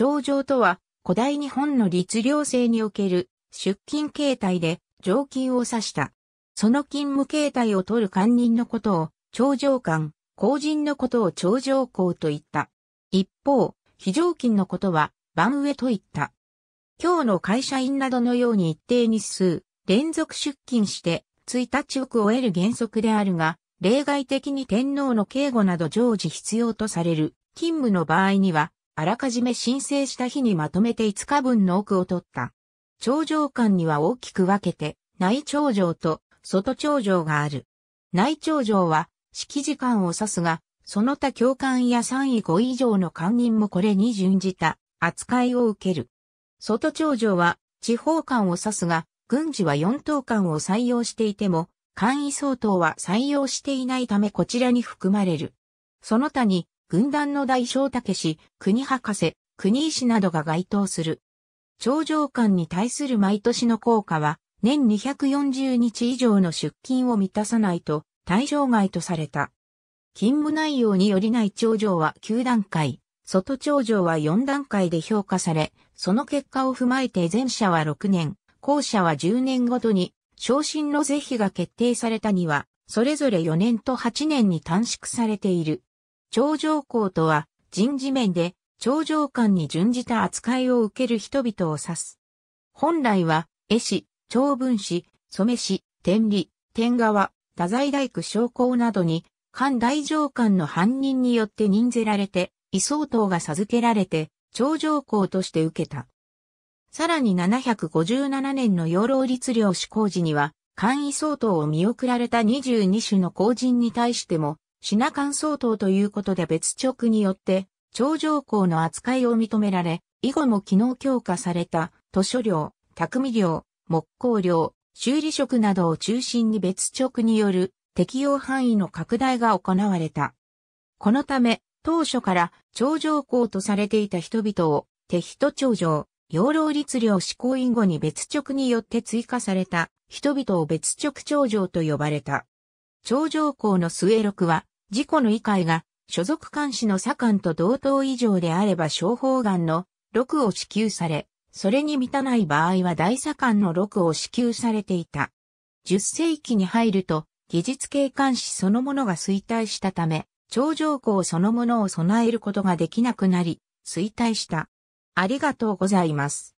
頂上とは、古代日本の律令制における出勤形態で常勤を指した。その勤務形態を取る官人のことを、頂上官、公人のことを頂上公と言った。一方、非常勤のことは、番上と言った。今日の会社員などのように一定日数、連続出勤して、1日億を得る原則であるが、例外的に天皇の警護など常時必要とされる勤務の場合には、あらかじめ申請した日にまとめて5日分の奥を取った。頂上間には大きく分けて、内頂上と外頂上がある。内頂上は、式時間を指すが、その他教官や3位5位以上の官人もこれに準じた扱いを受ける。外頂上は、地方官を指すが、軍事は4等官を採用していても、官位相当は採用していないためこちらに含まれる。その他に、軍団の大将武氏、国博士、国医師などが該当する。頂上官に対する毎年の効果は、年240日以上の出勤を満たさないと、対象外とされた。勤務内容により内頂上は9段階、外頂上は4段階で評価され、その結果を踏まえて前者は6年、後者は10年ごとに、昇進の是非が決定されたには、それぞれ4年と8年に短縮されている。頂上校とは人事面で頂上官に準じた扱いを受ける人々を指す。本来は、絵師、長文師、染師、天理、天川、太宰大工将校などに、官大上官の犯人によって任ぜられて、位相当が授けられて、頂上校として受けた。さらに757年の養老律令施行時には、官位相当を見送られた22種の公人に対しても、品間相当ということで別直によって、頂上項の扱いを認められ、以後も機能強化された、図書料、匠料、木工料、修理職などを中心に別直による適用範囲の拡大が行われた。このため、当初から頂上項とされていた人々を、手人頂上、養老律令施行院後に別直によって追加された人々を別直頂上と呼ばれた。頂上項の末録は、事故の異解が所属監視の左官と同等以上であれば商法眼の6を支給され、それに満たない場合は大左官の6を支給されていた。10世紀に入ると、技術系監視そのものが衰退したため、超上校そのものを備えることができなくなり、衰退した。ありがとうございます。